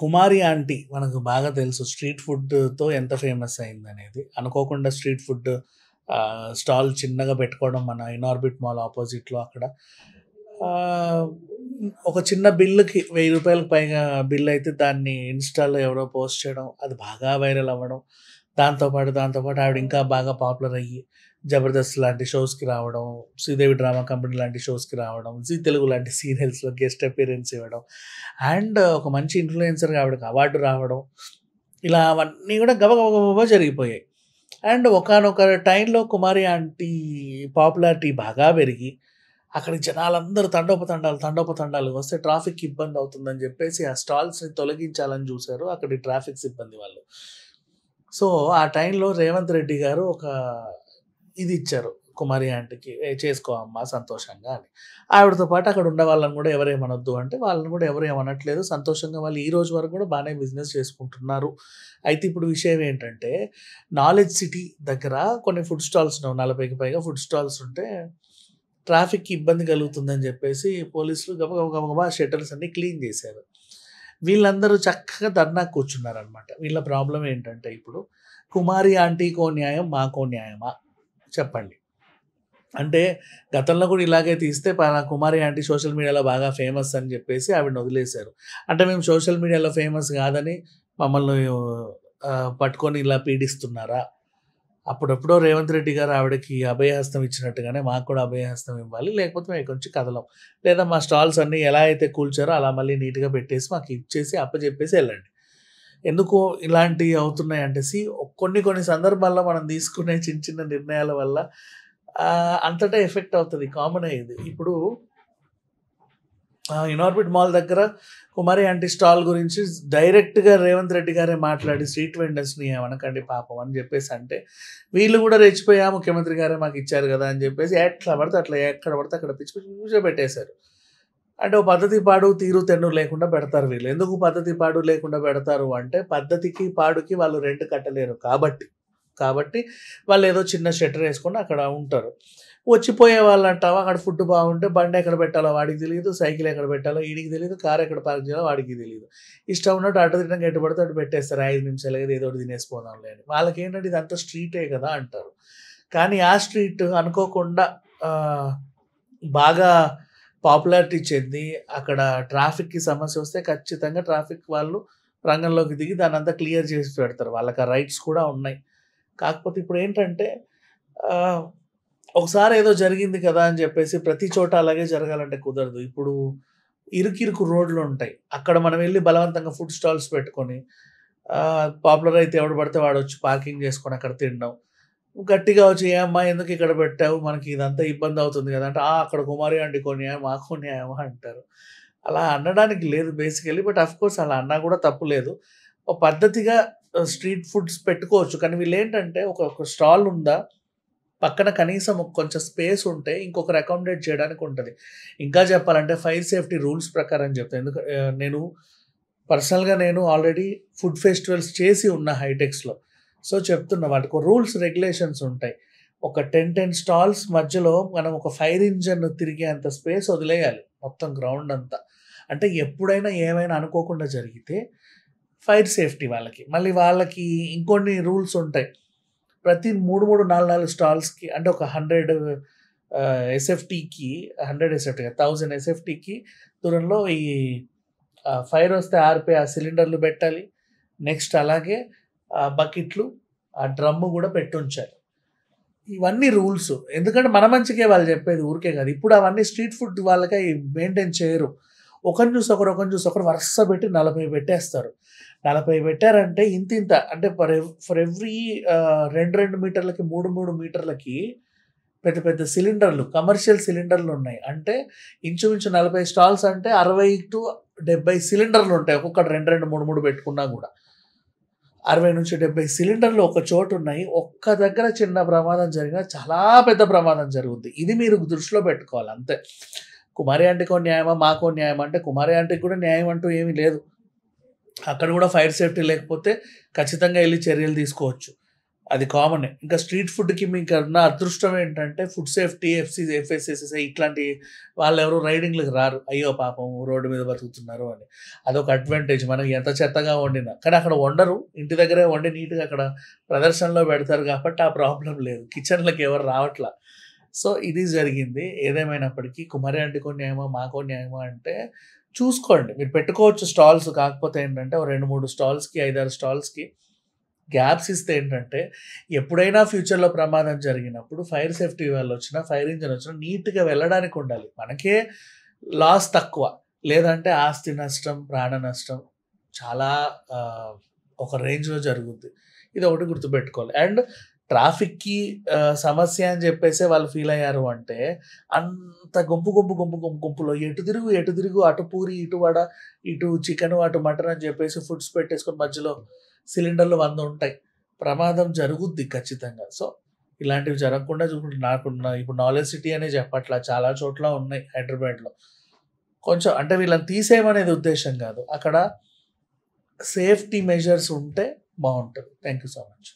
కుమారి aunty మనకు బాగా తెలుసు స్ట్రీట్ ఫుడ్తో ఎంత ఫేమస్ అయింది అనేది అనుకోకుండా స్ట్రీట్ ఫుడ్ స్టాల్ చిన్నగా పెట్టుకోవడం మన ఇనార్బిట్ మాల్ ఆపోజిట్లో అక్కడ ఒక చిన్న బిల్లుకి వెయ్యి రూపాయలకు పైగా బిల్ అయితే దాన్ని ఇన్స్టాలో ఎవరో పోస్ట్ చేయడం అది బాగా వైరల్ అవ్వడం దాంతోపాటు దాంతోపాటు ఆవిడ ఇంకా బాగా పాపులర్ అయ్యి జబర్దస్త్ లాంటి షోస్కి రావడం శ్రీదేవి డ్రామా కంపెనీ లాంటి షోస్కి రావడం జీ తెలుగు లాంటి సీరియల్స్లో గెస్ట్ అపీరెన్స్ ఇవ్వడం అండ్ ఒక మంచి ఇన్ఫ్లుయెన్సర్గా ఆవిడకి అవార్డు రావడం ఇలా అవన్నీ కూడా గబగబగబా జరిగిపోయాయి అండ్ ఒకనొక టైంలో కుమారి ఆంటీ పాపులారిటీ బాగా పెరిగి అక్కడ జనాలందరూ తండోపతండాలు తండోపతండాలు వస్తే ట్రాఫిక్ ఇబ్బంది అవుతుందని చెప్పేసి ఆ స్టాల్స్ని తొలగించాలని చూశారు అక్కడి ట్రాఫిక్ సిబ్బంది వాళ్ళు సో ఆ టైంలో రేవంత్ రెడ్డి గారు ఒక ఇది ఇచ్చారు కుమారి ఆంటీకి చేసుకో అమ్మా సంతోషంగా అని ఆవిడతో పాటు అక్కడ ఉండే వాళ్ళని కూడా ఎవరేమనొద్దు అంటే వాళ్ళని కూడా ఎవరు ఏమనట్లేదు సంతోషంగా వాళ్ళు ఈ రోజు వరకు కూడా బాగానే బిజినెస్ చేసుకుంటున్నారు అయితే ఇప్పుడు విషయం ఏంటంటే నాలెడ్జ్ సిటీ దగ్గర కొన్ని ఫుడ్ స్టాల్స్ నలభైకి పైగా ఫుడ్ స్టాల్స్ ఉంటే ట్రాఫిక్కి ఇబ్బంది కలుగుతుందని చెప్పేసి పోలీసులు గబగబా గబగబా అన్ని క్లీన్ చేశారు వీళ్ళందరూ చక్కగా ధర్నా కూర్చున్నారనమాట వీళ్ళ ప్రాబ్లం ఏంటంటే ఇప్పుడు కుమారి ఆంటీకో న్యాయం మాకో న్యాయమా చెప్పండి అంటే గతంలో కూడా ఇలాగే తీస్తే నా కుమారి ఆంటీ సోషల్ మీడియాలో బాగా ఫేమస్ అని చెప్పేసి ఆవిడని వదిలేశారు అంటే మేము సోషల్ మీడియాలో ఫేమస్ కాదని మమ్మల్ని పట్టుకొని ఇలా పీడిస్తున్నారా అప్పుడెప్పుడో రేవంత్ రెడ్డి గారు ఆవిడకి అభయహస్తం ఇచ్చినట్టుగానే మాకు కూడా అభయహస్తం ఇవ్వాలి లేకపోతే మేము కొంచెం కదలం లేదా మా స్టాల్స్ అన్నీ ఎలా అయితే కూల్చారో అలా మళ్ళీ నీట్గా పెట్టేసి మాకు ఇచ్చేసి అప్పచెప్పేసి వెళ్ళండి ఎందుకు ఇలాంటివి అవుతున్నాయి అంటే సి కొన్ని కొన్ని సందర్భాల్లో మనం తీసుకునే చిన్న చిన్న నిర్ణయాల వల్ల అంతటా ఎఫెక్ట్ అవుతుంది కామన్ అయ్యేది ఇప్పుడు ఇన్ఆర్బిట్ మాల్ దగ్గర కుమారి యాంటీ స్టాల్ గురించి డైరెక్ట్గా రేవంత్ రెడ్డి గారే మాట్లాడి స్ట్రీట్ వెండర్స్ని ఏమనకండి పాపం అని చెప్పేసి అంటే వీళ్ళు కూడా రెచ్చిపోయా ముఖ్యమంత్రి గారే మాకు ఇచ్చారు కదా అని చెప్పేసి ఎట్లా పడితే అట్లా ఎక్కడ పడితే అక్కడ పిచ్చి పిచ్చి అంటే ఓ పద్ధతి పాడు తీరు తెన్ను లేకుండా పెడతారు వీళ్ళు ఎందుకు పద్ధతి పాడు లేకుండా పెడతారు అంటే పద్ధతికి పాడుకి వాళ్ళు రెంట్ కట్టలేరు కాబట్టి కాబట్టి వాళ్ళు ఏదో చిన్న షెటర్ వేసుకొని అక్కడ ఉంటారు వచ్చిపోయే వాళ్ళు అంటావా అక్కడ ఫుడ్ బాగుంటే బండి ఎక్కడ పెట్టాలో వాడికి తెలియదు సైకిల్ ఎక్కడ పెట్టాలో వీడికి తెలియదు కార్ ఎక్కడ పార్క్ చేయాలో వాడికి తెలియదు ఇష్టం ఉన్నట్టు అటు తినడం ఎటు పడితే అటు పెట్టేస్తారు ఐదు నిమిషాలు కదా ఏదో ఒకటి తినేసిపోదాంలే లేని వాళ్ళకి ఏంటంటే ఇదంతా స్ట్రీటే కదా అంటారు కానీ ఆ స్ట్రీట్ అనుకోకుండా బాగా పాపులారిటీ చెంది అక్కడ ట్రాఫిక్కి సమస్య వస్తే ఖచ్చితంగా ట్రాఫిక్ వాళ్ళు రంగంలోకి దిగి దాని అంతా క్లియర్ చేసి పెడతారు వాళ్ళకి ఆ రైట్స్ కూడా ఉన్నాయి కాకపోతే ఇప్పుడు ఏంటంటే ఒకసారి ఏదో జరిగింది కదా అని చెప్పేసి ప్రతి చోట అలాగే జరగాలంటే కుదరదు ఇప్పుడు ఇరుకిరుకు రోడ్లు ఉంటాయి అక్కడ మనం వెళ్ళి బలవంతంగా ఫుడ్ స్టాల్స్ పెట్టుకొని పాపులర్ అయితే ఎవడు పడితే వాడు వచ్చి పార్కింగ్ చేసుకొని అక్కడ తినడం గట్టిగా వచ్చి ఏ అమ్మాయి ఎందుకు ఇక్కడ పెట్టావు మనకి ఇదంతా ఇబ్బంది అవుతుంది కదా అంటే ఆ అక్కడ కుమారి అండి కొన్ని మాకు న్యాయమా అంటారు అలా అనడానికి లేదు బేసికలీ బట్ అఫ్ కోర్స్ అలా అన్నా కూడా తప్పు లేదు పద్ధతిగా స్ట్రీట్ ఫుడ్స్ పెట్టుకోవచ్చు కానీ వీళ్ళు ఏంటంటే ఒక స్టాల్ ఉందా పక్కన కనీసం కొంచెం స్పేస్ ఉంటే ఇంకొకరు అకామిడేట్ చేయడానికి ఉంటుంది ఇంకా చెప్పాలంటే ఫైర్ సేఫ్టీ రూల్స్ ప్రకారం చెప్తాను ఎందుకంటే నేను పర్సనల్గా నేను ఆల్రెడీ ఫుడ్ ఫెస్టివల్స్ చేసి ఉన్న హైటెక్స్లో సో చెప్తున్నా వాటికి రూల్స్ రెగ్యులేషన్స్ ఉంటాయి ఒక టెన్ టెన్ స్టాల్స్ మధ్యలో మనం ఒక ఫైర్ ఇంజన్ తిరిగే అంత స్పేస్ వదిలేయాలి మొత్తం గ్రౌండ్ అంతా అంటే ఎప్పుడైనా ఏమైనా అనుకోకుండా జరిగితే ఫైర్ సేఫ్టీ వాళ్ళకి మళ్ళీ వాళ్ళకి ఇంకొన్ని రూల్స్ ఉంటాయి ప్రతి మూడు మూడు నాలుగు నాలుగు స్టాల్స్కి అంటే ఒక హండ్రెడ్ ఎస్ఎఫ్టీకి హండ్రెడ్ ఎస్ఎఫ్టీ థౌజండ్ ఎస్ఎఫ్టీకి దూరంలో ఈ ఫైర్ వస్తే ఆర్పే ఆ సిలిండర్లు పెట్టాలి నెక్స్ట్ అలాగే బకెట్లు ఆ డ్రమ్ము కూడా పెట్టుంచాలి ఇవన్నీ రూల్స్ ఎందుకంటే మన మంచికే వాళ్ళు చెప్పేది ఊరికే కాదు ఇప్పుడు అవన్నీ స్ట్రీట్ ఫుడ్ వాళ్ళకి మెయింటైన్ చేయరు ఒకరిని చూసి ఒకరు ఒకరిని చూసి ఒకరు వరుస పెట్టి నలభై పెట్టేస్తారు నలభై పెట్టారంటే ఇంత ఇంత అంటే ఫర్ ఫర్ ఎవ్రీ రెండు రెండు మీటర్లకి మూడు మూడు మీటర్లకి పెద్ద పెద్ద సిలిండర్లు కమర్షియల్ సిలిండర్లు ఉన్నాయి అంటే ఇంచుమించు నలభై స్టాల్స్ అంటే అరవై టు డెబ్బై సిలిండర్లు ఉంటాయి ఒక్కొక్కటి రెండు రెండు మూడు మూడు పెట్టుకున్నా కూడా అరవై నుంచి డెబ్బై సిలిండర్లు ఒక చోటు ఉన్నాయి ఒక్క దగ్గర చిన్న ప్రమాదం జరిగినా చాలా పెద్ద ప్రమాదం జరుగుద్ది ఇది మీరు దృష్టిలో పెట్టుకోవాలి అంతే కుమారి అంటికో న్యాయమా మాకో న్యాయమా అంటే కుమారి అంటే కూడా న్యాయం అంటూ ఏమీ లేదు అక్కడ కూడా ఫైర్ సేఫ్టీ లేకపోతే ఖచ్చితంగా వెళ్ళి చర్యలు తీసుకోవచ్చు అది కామన్ ఇంకా స్ట్రీట్ ఫుడ్కి మీకు నా అదృష్టం ఏంటంటే ఫుడ్ సేఫ్టీ ఎఫ్సి ఎఫ్ఎస్ఎస్ఎస్ఐ ఇట్లాంటి వాళ్ళు ఎవరు రైడింగ్లకు రారు అయ్యో పాపం రోడ్డు మీద బతుకుతున్నారు అని అదొక అడ్వాంటేజ్ మనం ఎంత చెత్తగా వండినా కానీ అక్కడ వండరు ఇంటి దగ్గరే వండి నీట్గా అక్కడ ప్రదర్శనలో పెడతారు కాబట్టి ఆ ప్రాబ్లం లేదు కిచెన్లకు ఎవరు రావట్లా సో ఇది జరిగింది ఏదేమైనప్పటికీ కుమారి అంటికో న్యాయమో మాకో న్యాయమో అంటే చూసుకోండి మీరు పెట్టుకోవచ్చు స్టాల్స్ కాకపోతే ఏంటంటే ఒక రెండు మూడు స్టాల్స్కి ఐదారు స్టాల్స్కి గ్యాప్స్ ఇస్తే ఏంటంటే ఎప్పుడైనా ఫ్యూచర్లో ప్రమాదం జరిగినప్పుడు ఫైర్ సేఫ్టీ వాళ్ళు వచ్చినా ఫైర్ ఇంజిన్ వచ్చినా నీట్గా వెళ్ళడానికి ఉండాలి మనకే లాస్ తక్కువ లేదంటే ఆస్తి నష్టం ప్రాణ నష్టం చాలా ఒక రేంజ్లో జరుగుద్ది ఇది ఒకటి గుర్తుపెట్టుకోవాలి అండ్ ట్రాఫిక్కి సమస్య అని చెప్పేసి వాళ్ళు ఫీల్ అయ్యారు అంటే అంత గుంపు గుంపు గుంపు గుంపు గుంపులో ఎటు తిరుగు ఎటు తిరుగు అటు పూరి ఇటు వడ ఇటు చికెన్ అటు మటన్ అని చెప్పేసి ఫుడ్స్ పెట్టేసుకుని మధ్యలో సిలిండర్లు వంద ఉంటాయి ప్రమాదం జరుగుద్ది ఖచ్చితంగా సో ఇలాంటివి జరగకుండా చూసుకుంటే నాకు ఇప్పుడు నాలెడ్జ్ సిటీ అనే చెప్పట్లా చాలా చోట్ల ఉన్నాయి హైదరాబాద్లో కొంచెం అంటే వీళ్ళని తీసేయమనేది ఉద్దేశం కాదు అక్కడ సేఫ్టీ మెజర్స్ ఉంటే బాగుంటుంది థ్యాంక్ యూ సో మచ్